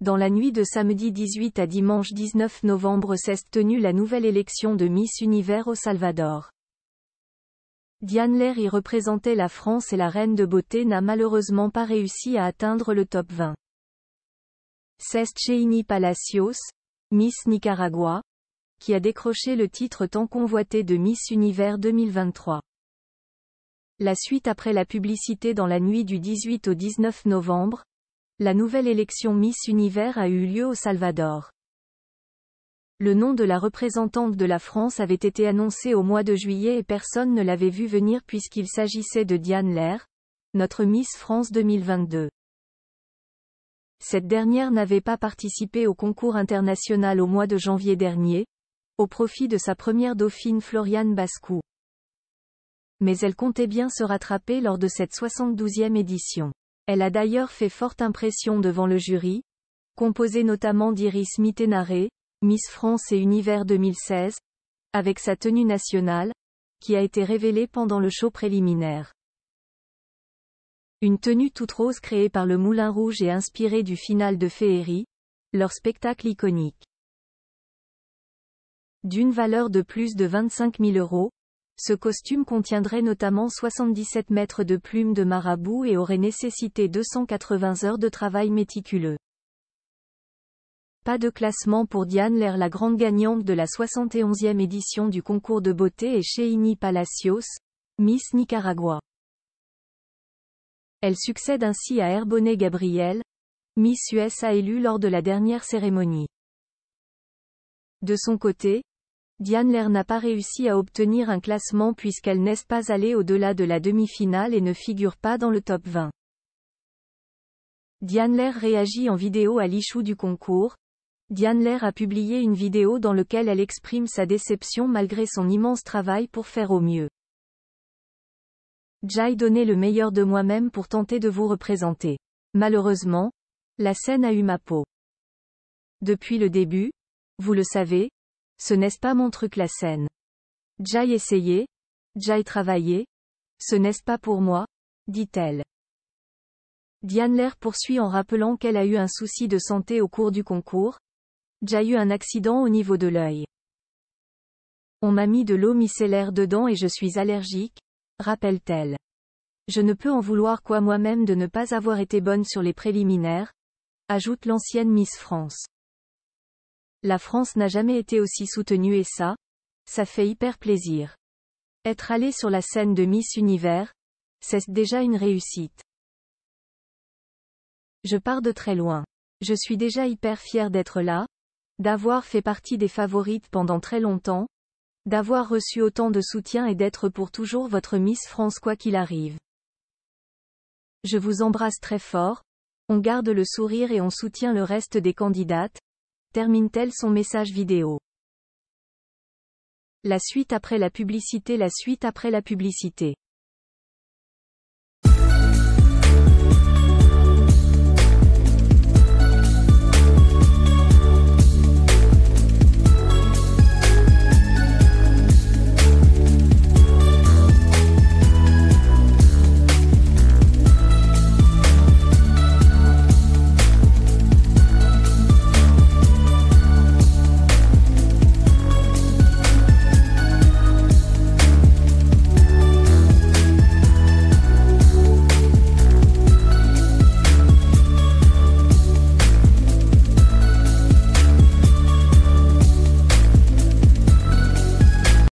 Dans la nuit de samedi 18 à dimanche 19 novembre s'est tenue la nouvelle élection de Miss Univers au Salvador. Diane Lair y représentait la France et la reine de beauté n'a malheureusement pas réussi à atteindre le top 20. Cest Cheini Palacios, Miss Nicaragua, qui a décroché le titre tant convoité de Miss Univers 2023. La suite après la publicité dans la nuit du 18 au 19 novembre, la nouvelle élection Miss Univers a eu lieu au Salvador. Le nom de la représentante de la France avait été annoncé au mois de juillet et personne ne l'avait vu venir puisqu'il s'agissait de Diane Lair, notre Miss France 2022. Cette dernière n'avait pas participé au concours international au mois de janvier dernier, au profit de sa première dauphine Floriane Bascou. Mais elle comptait bien se rattraper lors de cette 72e édition. Elle a d'ailleurs fait forte impression devant le jury, composé notamment d'Iris Mittenaré, Miss France et Univers 2016, avec sa tenue nationale, qui a été révélée pendant le show préliminaire. Une tenue toute rose créée par le Moulin Rouge et inspirée du final de Féerie, leur spectacle iconique. D'une valeur de plus de 25 000 euros, ce costume contiendrait notamment 77 mètres de plumes de marabout et aurait nécessité 280 heures de travail méticuleux. Pas de classement pour Diane Lair la grande gagnante de la 71e édition du concours de beauté et Cheini Palacios, Miss Nicaragua. Elle succède ainsi à Herbonnet Gabriel, Miss USA élue lors de la dernière cérémonie. De son côté, Diane n'a pas réussi à obtenir un classement puisqu'elle n'est pas allée au-delà de la demi-finale et ne figure pas dans le top 20. Diane réagit en vidéo à l'issue du concours. Diane a publié une vidéo dans laquelle elle exprime sa déception malgré son immense travail pour faire au mieux. Jai donné le meilleur de moi-même pour tenter de vous représenter. Malheureusement, la scène a eu ma peau. Depuis le début, vous le savez, ce n'est pas mon truc la scène. Jai essayé, Jai travaillé, ce n'est pas pour moi, dit-elle. Diane l'air poursuit en rappelant qu'elle a eu un souci de santé au cours du concours. Jai eu un accident au niveau de l'œil. On m'a mis de l'eau micellaire dedans et je suis allergique, rappelle-t-elle. Je ne peux en vouloir quoi moi-même de ne pas avoir été bonne sur les préliminaires, ajoute l'ancienne Miss France. La France n'a jamais été aussi soutenue et ça, ça fait hyper plaisir. Être allée sur la scène de Miss Univers, c'est déjà une réussite. Je pars de très loin. Je suis déjà hyper fière d'être là, d'avoir fait partie des favorites pendant très longtemps, d'avoir reçu autant de soutien et d'être pour toujours votre Miss France quoi qu'il arrive. Je vous embrasse très fort, on garde le sourire et on soutient le reste des candidates, Termine-t-elle son message vidéo La suite après la publicité La suite après la publicité